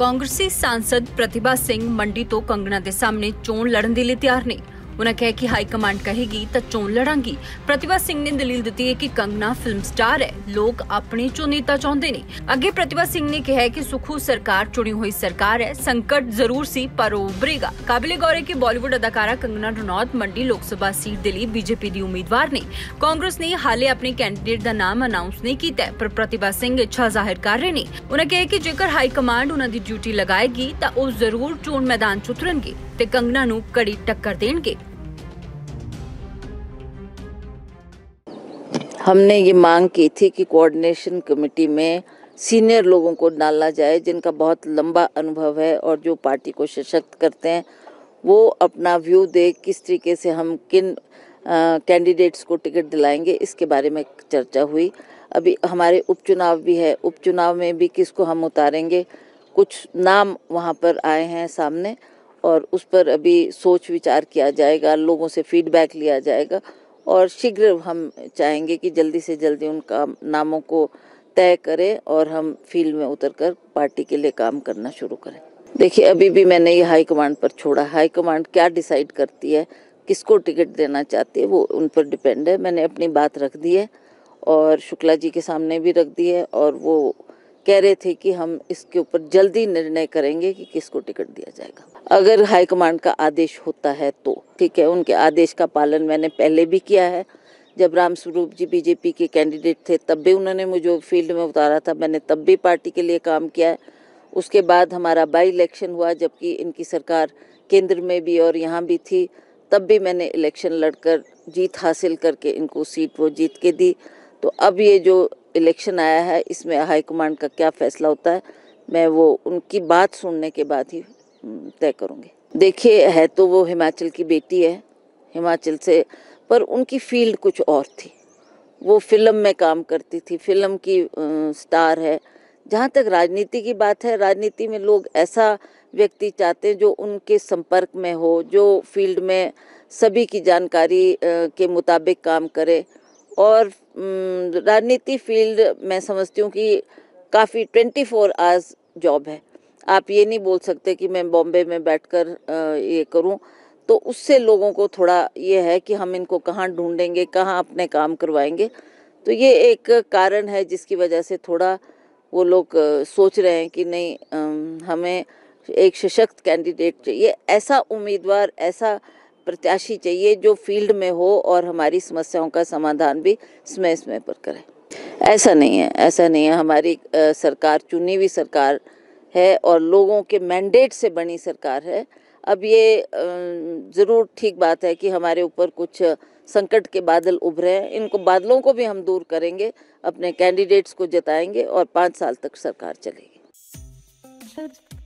ਕਾਂਗਰਸੀ ਸਾਂਸਦ ਪ੍ਰਤਿਭਾ ਸਿੰਘ ਮੰਡੀ ਤੋਂ ਕੰਗਣਾ ਦੇ ਸਾਹਮਣੇ ਚੋਣ ਲੜਨ ਦੇ ਲਈ ਤਿਆਰ ਨੇ ਉਹਨਾਂ ਕਹਿ ਕਿ ਹਾਈ ਕਮਾਂਡ ਕਹੇਗੀ ਤਾਂ ਚੋਣ ਲੜਾਂਗੀ ਪ੍ਰਤਿਭਾ ਸਿੰਘ ਨੇ ਦਲੀਲ ਦਿੱਤੀ ਹੈ ਕਿ ਕੰਗਨਾ ਫਿਲਮ ਸਟਾਰ ਹੈ ਲੋਕ ਆਪਣੇ ਚੋਂ ਨੇਤਾ ਚਾਹੁੰਦੇ ਨੇ ਅੱਗੇ ਪ੍ਰਤਿਭਾ ਸਿੰਘ ਨੇ ਕਿਹਾ ਕਿ ਸੁਖੂ ਸਰਕਾਰ ਚੁਣੀ ਹੋਈ ਸਰਕਾਰ ਹੈ ਸੰਕਟ ਜ਼ਰੂਰ ਸੀ ਪਰ ਉਹ ਉਭਰੇਗਾ ਕਾਬਿਲੇ ਗੌਰ ਕਿ ਬਾਲੀਵੁੱਡ ਅਦਾਕਾਰਾ ਕੰਗਨਾ ਰਣੌਤ ਮੰਡੀ ਲੋਕ ਸਭਾ ਸੀਟ ਦੇ ਲਈ ਬੀਜੇਪੀ ਦੀ ਉਮੀਦਵਾਰ ਨੇ ਕਾਂਗਰਸ ਨੇ ਹਾਲੇ ਆਪਣੇ ਕੈਂਡੀਡੇਟ ਦਾ ਨਾਮ ਅਨਾਉਂਸ ਨਹੀਂ ਕੀਤਾ ਪਰ ਪ੍ਰਤਿਭਾ ਸਿੰਘ ਇੱਛਾ ਜ਼ਾਹਿਰ ਕਰ ਰਹੇ ਨੇ ਉਹਨਾਂ ਕਿਹਾ ਕਿ ਜੇਕਰ ਹਾਈ ਕਮਾਂਡ ਉਹਨਾਂ ਦੀ ਡਿਊਟੀ ਲਗਾਏਗੀ ਤਾਂ ਉਹ ਜ਼ਰੂਰ ਚੋਣ ਮੈਦਾਨ ਚ ਉਤਰਨਗੇ ਤੇ ਕੰਗਨਾ ਨੂੰ ਕੜੀ ਟੱਕਰ ਦੇਣਗੇ हमने ये मांग की थी कि कोऑर्डिनेशन कमेटी में सीनियर लोगों को डालना जाए जिनका बहुत लंबा अनुभव है और जो पार्टी को सशक्त करते हैं वो अपना व्यू दे किस तरीके से हम किन कैंडिडेट्स को टिकट दिलाएंगे इसके बारे में चर्चा हुई अभी हमारे उपचुनाव भी है उपचुनाव में भी किसको हम उतारेंगे कुछ नाम वहाँ पर आए हैं सामने और उस पर अभी सोच विचार किया जाएगा लोगों से फीडबैक लिया जाएगा और शीघ्र हम चाहेंगे कि जल्दी से जल्दी उनका नामों को तय करें और हम फील्ड में उतरकर पार्टी के लिए काम करना शुरू करें देखिए अभी भी मैंने ये हाई कमांड पर छोड़ा हाई कमांड क्या डिसाइड करती है किसको टिकट देना चाहती है वो उन पर डिपेंड है मैंने अपनी बात रख दी है और शुक्ला जी के सामने भी रख दी है और वो कह रहे थे कि हम इसके ऊपर जल्दी निर्णय करेंगे कि किसको टिकट दिया जाएगा अगर हाईकमांड का आदेश होता है तो ठीक है उनके आदेश का पालन मैंने पहले भी किया है जब राम स्वरूप जी बीजेपी के कैंडिडेट थे तब भी उन्होंने मुझे फील्ड में उतारा था मैंने तब भी पार्टी के लिए काम किया है उसके बाद हमारा बाई इलेक्शन हुआ जबकि इनकी सरकार केंद्र में भी और यहाँ भी थी तब भी मैंने इलेक्शन लड़कर जीत हासिल करके इनको सीट वो जीत के दी तो अब ये जो इलेक्शन आया है इसमें हाईकमांड का क्या फैसला होता है मैं वो उनकी बात सुनने के बाद ही तय करूँगी देखिए है तो वो हिमाचल की बेटी है हिमाचल से पर उनकी फील्ड कुछ और थी वो फिल्म में काम करती थी फिल्म की स्टार है जहाँ तक राजनीति की बात है राजनीति में लोग ऐसा व्यक्ति चाहते हैं जो उनके संपर्क में हो जो फील्ड में सभी की जानकारी के मुताबिक काम करे और राजनीति फील्ड मैं समझती हूँ कि काफ़ी ट्वेंटी फोर आवर्स जॉब है आप ये नहीं बोल सकते कि मैं बॉम्बे में बैठकर ये करूं तो उससे लोगों को थोड़ा ये है कि हम इनको कहाँ ढूंढेंगे कहाँ अपने काम करवाएंगे तो ये एक कारण है जिसकी वजह से थोड़ा वो लोग सोच रहे हैं कि नहीं हमें एक सशक्त कैंडिडेट चाहिए ऐसा उम्मीदवार ऐसा प्रत्याशी चाहिए जो फील्ड में हो और हमारी समस्याओं का समाधान भी समय समय पर करे ऐसा नहीं है ऐसा नहीं है हमारी सरकार चुनी हुई सरकार है और लोगों के मैंडेट से बनी सरकार है अब ये ज़रूर ठीक बात है कि हमारे ऊपर कुछ संकट के बादल उभरे हैं इनको बादलों को भी हम दूर करेंगे अपने कैंडिडेट्स को जताएंगे और पाँच साल तक सरकार चलेगी